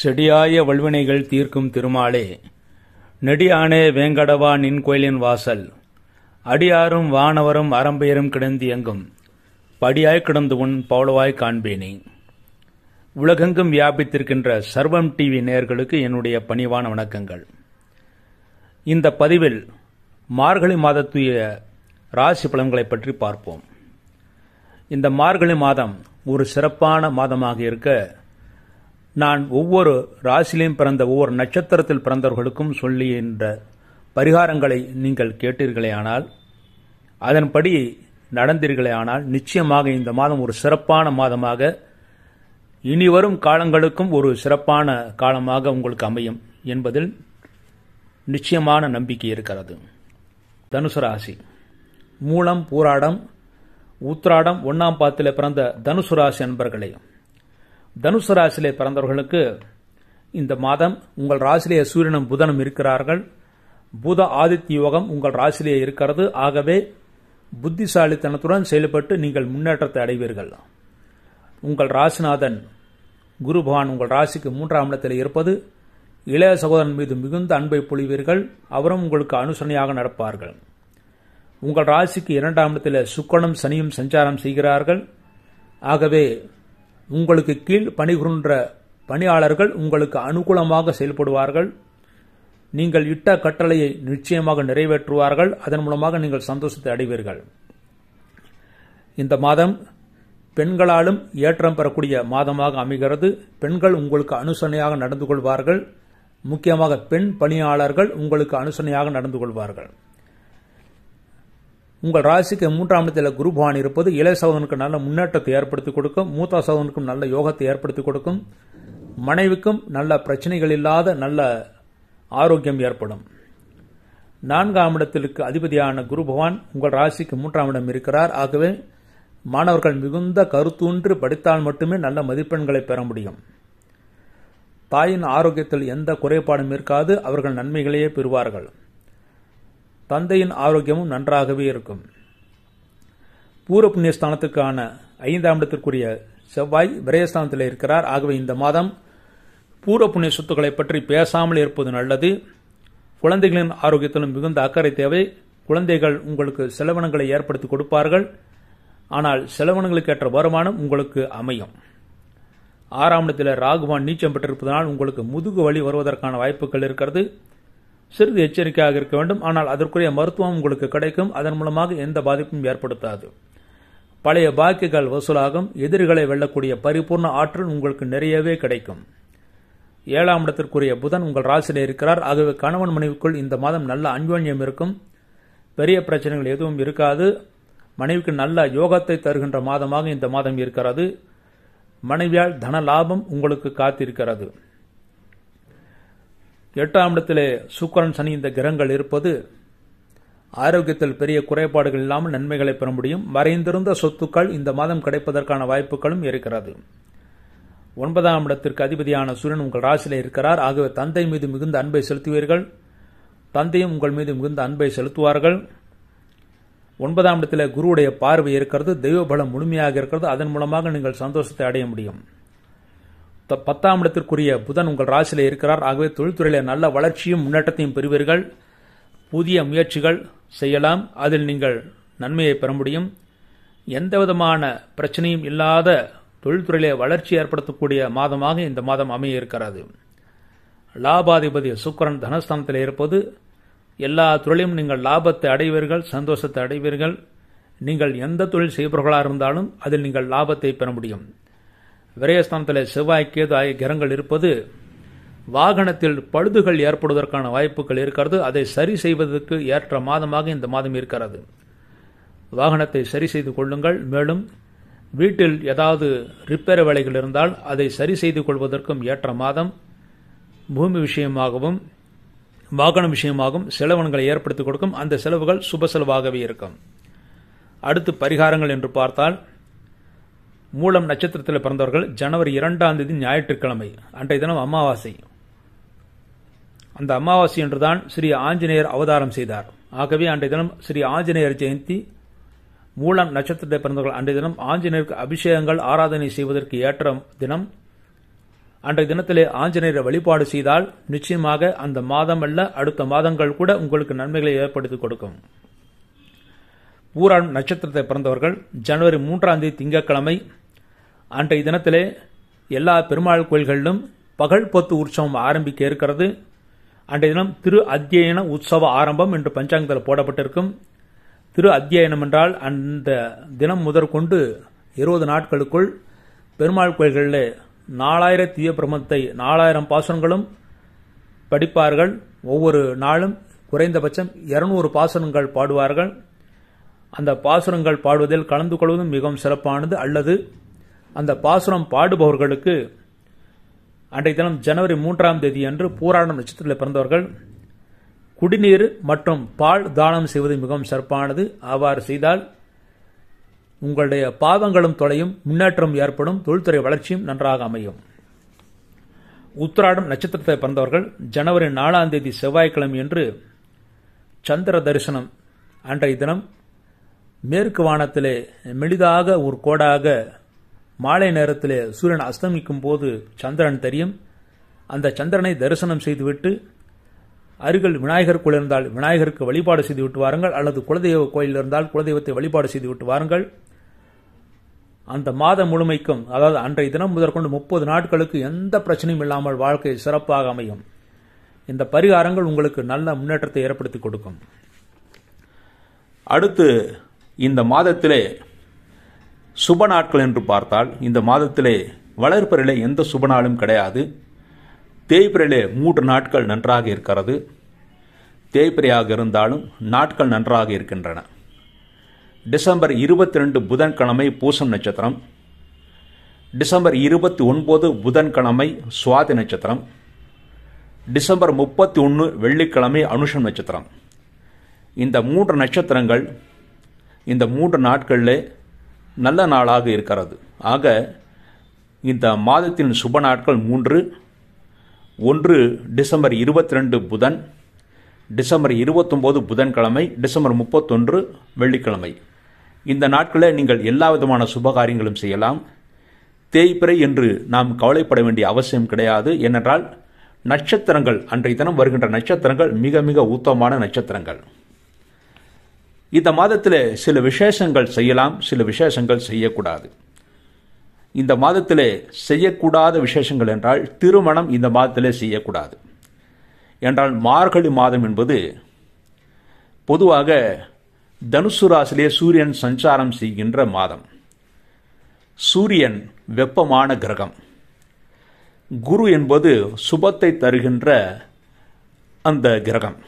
செடியாய வல்வினைகள் தீர்க்கும் திருமாலே நெடியானே வேங்கடவா நின் கோயிலின் வாசல் அடியாரும் வானவரும் அறம்பெயரும் கிடந்து எங்கும் படியாய் கிடந்து உன் பவுலவாய் காண்பேனே உலகெங்கும் வியாபித்திருக்கின்ற சர்வம் டிவி நேர்களுக்கு என்னுடைய பணிவான வணக்கங்கள் இந்த பதிவில் மார்கழி மாதத்துய ராசி பலன்களை பற்றி பார்ப்போம் இந்த மார்கழி மாதம் ஒரு சிறப்பான மாதமாக இருக்க நான் ஒவ்வொரு ராசிலையும் பிறந்த ஒவ்வொரு நட்சத்திரத்தில் பிறந்தவர்களுக்கும் சொல்லி என்ற பரிகாரங்களை நீங்கள் கேட்டீர்களே ஆனால் அதன்படி நடந்தீர்களே ஆனால் நிச்சயமாக இந்த மாதம் ஒரு சிறப்பான மாதமாக இனி வரும் காலங்களுக்கும் ஒரு சிறப்பான காலமாக உங்களுக்கு அமையும் என்பதில் நிச்சயமான நம்பிக்கை இருக்கிறது தனுசு ராசி மூலம் பூராடம் உத்ராடம் ஒன்றாம் பாத்தில் பிறந்த தனுசு ராசி அன்பர்களையும் தனுசு ராசியிலே பிறந்தவர்களுக்கு இந்த மாதம் உங்கள் ராசிலேயே சூரியனும் புதனும் இருக்கிறார்கள் புத ஆதித்ய யோகம் உங்கள் ராசிலேயே இருக்கிறது ஆகவே புத்திசாலித்தனத்துடன் செயல்பட்டு நீங்கள் முன்னேற்றத்தை அடைவீர்கள் உங்கள் ராசிநாதன் குருபகான் உங்கள் ராசிக்கு மூன்றாம் இடத்தில் இருப்பது இளைய சகோதரன் மீது மிகுந்த அன்பை பொழிவீர்கள் அவரும் உங்களுக்கு அனுசரணையாக நடப்பார்கள் உங்கள் ராசிக்கு இரண்டாம் இடத்தில் சுக்கனும் சனியும் சஞ்சாரம் செய்கிறார்கள் ஆகவே உங்களுக்கு கீழ் பணிபுரின்ற பணியாளர்கள் உங்களுக்கு அனுகூலமாக செயல்படுவார்கள் நீங்கள் இட்ட கட்டளையை நிச்சயமாக நிறைவேற்றுவார்கள் அதன் மூலமாக நீங்கள் சந்தோஷத்தை அடைவீர்கள் இந்த மாதம் பெண்களாலும் ஏற்றம் பெறக்கூடிய மாதமாக அமைகிறது பெண்கள் உங்களுக்கு அனுசரணையாக நடந்து கொள்வார்கள் முக்கியமாக பெண் பணியாளர்கள் உங்களுக்கு அனுசரணையாக நடந்து கொள்வார்கள் உங்கள் ராசிக்கு மூன்றாம் இடத்தில் குரு இருப்பது இளைய சகோதரனுக்கு நல்ல முன்னேற்றத்தை ஏற்படுத்தி கொடுக்கும் மூத்த சகோதரனுக்கும் நல்ல யோகத்தை ஏற்படுத்தி கொடுக்கும் மனைவிக்கும் நல்ல பிரச்சனைகள் இல்லாத நல்ல ஆரோக்கியம் ஏற்படும் நான்காம் இடத்திற்கு அதிபதியான குரு உங்கள் ராசிக்கு மூன்றாம் இடம் இருக்கிறார் ஆகவே மாணவர்கள் மிகுந்த கருத்தூன்று படித்தால் மட்டுமே நல்ல மதிப்பெண்களை பெற முடியும் தாயின் ஆரோக்கியத்தில் எந்த குறைபாடும் இருக்காது அவர்கள் நன்மைகளையே பெறுவார்கள் தந்தையின் ஆரோக்கியமும் நன்றாகவே இருக்கும் பூர புண்ணியஸ்தானத்துக்கான ஐந்தாம் இடத்திற்குரிய செவ்வாய் விரயஸ்தானத்தில் இருக்கிறார் ஆகவே இந்த மாதம் பூர புண்ணிய சொத்துக்களை பற்றி பேசாமல் இருப்பது நல்லது குழந்தைகளின் ஆரோக்கியத்திலும் மிகுந்த அக்கறை தேவை குழந்தைகள் உங்களுக்கு செலவினங்களை ஏற்படுத்தி கொடுப்பார்கள் ஆனால் செலவினங்களுக்கு ஏற்ற வருமானம் உங்களுக்கு அமையும் ஆறாம் இடத்தில் ராகுவான் நீச்சம் பெற்றிருப்பதனால் உங்களுக்கு முதுகு வலி வருவதற்கான வாய்ப்புகள் இருக்கிறது சிறிது எச்சரிக்கையாக இருக்க வேண்டும் ஆனால் அதற்குரிய மருத்துவம் உங்களுக்கு கிடைக்கும் அதன் மூலமாக எந்த பாதிப்பும் ஏற்படுத்தாது பழைய பாக்கிகள் வசூலாகும் எதிரிகளை வெல்லக்கூடிய பரிபூர்ண ஆற்றல் உங்களுக்கு நிறையவே கிடைக்கும் ஏழாம் இடத்திற்குரிய புதன் உங்கள் ராசியில் இருக்கிறார் ஆகவே கணவன் மனைவிக்குள் இந்த மாதம் நல்ல அன்யோன்யம் இருக்கும் பெரிய பிரச்சனைகள் எதுவும் இருக்காது மனைவிக்கு நல்ல யோகத்தை தருகின்ற மாதமாக இந்த மாதம் இருக்கிறது மனைவியால் தன லாபம் உங்களுக்கு காத்திருக்கிறது எட்டாம் இடத்திலே சுக்கரன் சனி இந்த கிரகங்கள் இருப்பது ஆரோக்கியத்தில் பெரிய குறைபாடுகள் இல்லாமல் நன்மைகளை பெற முடியும் மறைந்திருந்த சொத்துக்கள் இந்த மாதம் கிடைப்பதற்கான வாய்ப்புகளும் இருக்கிறது ஒன்பதாம் இடத்திற்கு அதிபதியான சூரியன் உங்கள் ராசியில் இருக்கிறார் ஆகவே தந்தை மீது மிகுந்த அன்பை செலுத்துவீர்கள் தந்தையும் உங்கள் மீது மிகுந்த அன்பை செலுத்துவார்கள் ஒன்பதாம் இடத்தில் குருவுடைய பார்வை இருக்கிறது தெய்வ பலம் முழுமையாக இருக்கிறது அதன் மூலமாக நீங்கள் சந்தோஷத்தை அடைய முடியும் பத்தாம் இடத்திற்குரிய புதன் உங்கள் ராசியில் இருக்கிறார் ஆகவே தொழில்துறையில் நல்ல வளர்ச்சியும் முன்னேற்றத்தையும் பெறுவீர்கள் புதிய முயற்சிகள் செய்யலாம் அதில் நீங்கள் நன்மையை பெற முடியும் எந்த விதமான பிரச்சனையும் இல்லாத தொழில்துறையிலே வளர்ச்சி ஏற்படுத்தக்கூடிய மாதமாக இந்த மாதம் அமைய இருக்கிறது லாபாதிபதி சுக்கரன் தனஸ்தானத்தில் இருப்பது எல்லா துறையிலும் நீங்கள் லாபத்தை அடைவீர்கள் சந்தோஷத்தை அடைவீர்கள் நீங்கள் எந்த தொழில் செய்பவர்களாக இருந்தாலும் அதில் நீங்கள் லாபத்தை பெற முடியும் விரயஸ்தானத்தில் செவ்வாய் கேது ஆகிய கிரகங்கள் இருப்பது வாகனத்தில் பழுதுகள் ஏற்படுவதற்கான வாய்ப்புகள் இருக்கிறது அதை சரி செய்வதற்கு ஏற்ற மாதமாக இந்த மாதம் இருக்கிறது வாகனத்தை சரி செய்து கொள்ளுங்கள் மேலும் வீட்டில் ஏதாவது ரிப்பேர் வேலைகள் இருந்தால் அதை சரி செய்து கொள்வதற்கும் ஏற்ற மாதம் பூமி விஷயமாகவும் வாகன விஷயமாகவும் செலவனங்களை ஏற்படுத்தி கொடுக்கும் அந்த செலவுகள் சுப செலவாகவே இருக்கும் அடுத்து பரிகாரங்கள் என்று பார்த்தால் மூலம் நட்சத்திரத்தில் பிறந்தவர்கள் ஜனவரி இரண்டாம் தேதி ஞாயிற்றுக்கிழமை அன்றைய தினம் அமாவாசை அந்த அமாவாசை என்றுதான் ஸ்ரீ ஆஞ்சநேயர் அவதாரம் செய்தார் ஆகவே அன்றைய தினம் ஸ்ரீ ஆஞ்சநேயர் ஜெயந்தி மூலம் நட்சத்திரத்தை பிறந்தவர்கள் அன்றைய தினம் ஆஞ்சநேயருக்கு அபிஷேகங்கள் ஆராதனை செய்வதற்கு ஏற்ற தினம் அன்றைய தினத்திலே ஆஞ்சநேயரை வழிபாடு செய்தால் நிச்சயமாக அந்த மாதம் அல்ல அடுத்த மாதங்கள் கூட உங்களுக்கு நன்மைகளை ஏற்படுத்தி கொடுக்கும் பூரான் நட்சத்திரத்தை பிறந்தவர்கள் ஜனவரி மூன்றாம் தேதி திங்கட்கிழமை அன்றைய தினத்திலே எல்லா பெருமாள் கோயில்களிலும் பகல் பொத்து உற்சவம் ஆரம்பிக்க இருக்கிறது அன்றைய தினம் திரு அத்தியன உற்சவ ஆரம்பம் என்று பஞ்சாங்கத்தில் போடப்பட்டிருக்கும் திரு அத்தியாயனம் என்றால் அந்த தினம் முதற்கொண்டு இருபது நாட்களுக்குள் பெருமாள் கோயில்களில் நாலாயிர தீய பிரமத்தை நாலாயிரம் பாசனங்களும் படிப்பார்கள் ஒவ்வொரு நாளும் குறைந்தபட்சம் இருநூறு பாசனங்கள் பாடுவார்கள் அந்த பாசுரங்கள் பாடுவதில் கலந்து கொள்வதும் மிகவும் சிறப்பானது அல்லது அந்த பாசுரம் பாடுபவர்களுக்கு அன்றைய தினம் ஜனவரி மூன்றாம் தேதி அன்று போராடும் நட்சத்திரத்தில் பிறந்தவர்கள் குடிநீர் மற்றும் பால் தானம் செய்வது மிகவும் சிறப்பானது அவ்வாறு செய்தால் உங்களுடைய பாவங்களும் தொலையும் முன்னேற்றம் ஏற்படும் தொழில்துறை வளர்ச்சியும் நன்றாக அமையும் உத்திராடம் நட்சத்திரத்தை பிறந்தவர்கள் ஜனவரி நாலாம் தேதி செவ்வாய்க்கிழமை என்று சந்திர தரிசனம் அன்றைய தினம் மேற்கு வானத்திலே மெளிதாக ஒரு கோடாக மாலை நேரத்தில் சூரியன் அஸ்தமிக்கும் போது சந்திரன் தெரியும் அந்த சந்திரனை தரிசனம் செய்துவிட்டு அருகில் விநாயகர் கோயில் இருந்தால் விநாயகருக்கு வழிபாடு செய்து விட்டு வாருங்கள் அல்லது குலதெய்வ கோயில் இருந்தால் குலதெய்வத்தை வழிபாடு செய்து விட்டு வாருங்கள் அந்த மாதம் முழுமைக்கும் அதாவது அன்றைய தினம் முதற்கொண்டு முப்பது நாட்களுக்கு எந்த பிரச்சனையும் இல்லாமல் வாழ்க்கை சிறப்பாக அமையும் இந்த பரிகாரங்கள் உங்களுக்கு நல்ல முன்னேற்றத்தை ஏற்படுத்தி கொடுக்கும் அடுத்து இந்த மாதத்திலே சுப நாட்கள் என்று பார்த்தால் இந்த மாதத்திலே வளர்ப்பிறையிலே எந்த சுப நாளும் கிடையாது தேய்பிறையிலே மூன்று நாட்கள் நன்றாக இருக்கிறது தேய்பிரையாக இருந்தாலும் நாட்கள் நன்றாக இருக்கின்றன டிசம்பர் இருபத்தி ரெண்டு புதன்கிழமை பூசம் நட்சத்திரம் டிசம்பர் இருபத்தி ஒன்பது புதன்கிழமை சுவாதி நட்சத்திரம் டிசம்பர் முப்பத்தி ஒன்று வெள்ளிக்கிழமை அனுஷம் நட்சத்திரம் இந்த மூன்று நட்சத்திரங்கள் இந்த மூன்று நாட்களில் நல்ல நாளாக இருக்கிறது ஆக இந்த மாதத்தின் சுப நாட்கள் மூன்று ஒன்று டிசம்பர் இருபத்தி ரெண்டு புதன் டிசம்பர் இருபத்தொம்போது புதன்கிழமை டிசம்பர் முப்பத்தொன்று வெள்ளிக்கிழமை இந்த நாட்களில் நீங்கள் எல்லா விதமான சுபகாரியங்களும் செய்யலாம் தேய்பிறை என்று நாம் கவலைப்பட வேண்டிய அவசியம் கிடையாது ஏனென்றால் நட்சத்திரங்கள் அன்றைய தினம் வருகின்ற நட்சத்திரங்கள் மிக மிக உத்தமமான நட்சத்திரங்கள் இந்த மாதத்தில் சில விசேஷங்கள் செய்யலாம் சில விசேஷங்கள் செய்யக்கூடாது இந்த மாதத்தில் செய்யக்கூடாத விசேஷங்கள் என்றால் திருமணம் இந்த மாதத்தில் செய்யக்கூடாது என்றால் மார்கழி மாதம் என்பது பொதுவாக தனுசு ராசிலே சூரியன் சஞ்சாரம் செய்கின்ற மாதம் சூரியன் வெப்பமான கிரகம் குரு என்பது சுபத்தை தருகின்ற அந்த கிரகம்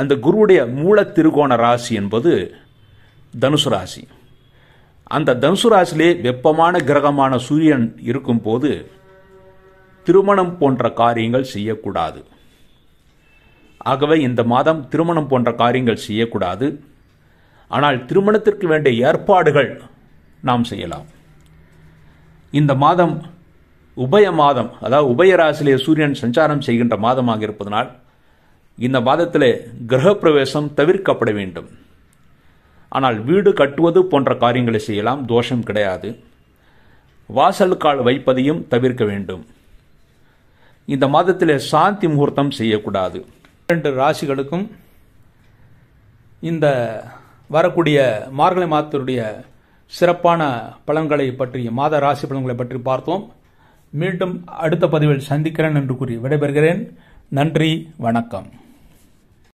அந்த குருவுடைய மூல திருகோண ராசி என்பது தனுசு ராசி அந்த தனுசு ராசியிலே வெப்பமான கிரகமான சூரியன் இருக்கும்போது திருமணம் போன்ற காரியங்கள் செய்யக்கூடாது ஆகவே இந்த மாதம் திருமணம் போன்ற காரியங்கள் செய்யக்கூடாது ஆனால் திருமணத்திற்கு வேண்டிய ஏற்பாடுகள் நாம் செய்யலாம் இந்த மாதம் உபய மாதம் அதாவது உபய ராசியிலே சூரியன் சஞ்சாரம் செய்கின்ற மாதமாக இருப்பதனால் இந்த மாதத்தில் கிரகப்பிரவேசம் தவிர்க்கப்பட வேண்டும் ஆனால் வீடு கட்டுவது போன்ற காரியங்களை செய்யலாம் தோஷம் கிடையாது வாசல் கால் வைப்பதையும் தவிர்க்க வேண்டும் இந்த மாதத்தில் சாந்தி முகூர்த்தம் செய்யக்கூடாது இரண்டு ராசிகளுக்கும் இந்த வரக்கூடிய மார்கழி மாதத்தினுடைய சிறப்பான பலன்களை பற்றி மாத ராசி பலன்களை பற்றி பார்த்தோம் மீண்டும் அடுத்த பதிவில் சந்திக்கிறேன் என்று கூறி விடைபெறுகிறேன் நன்றி வணக்கம்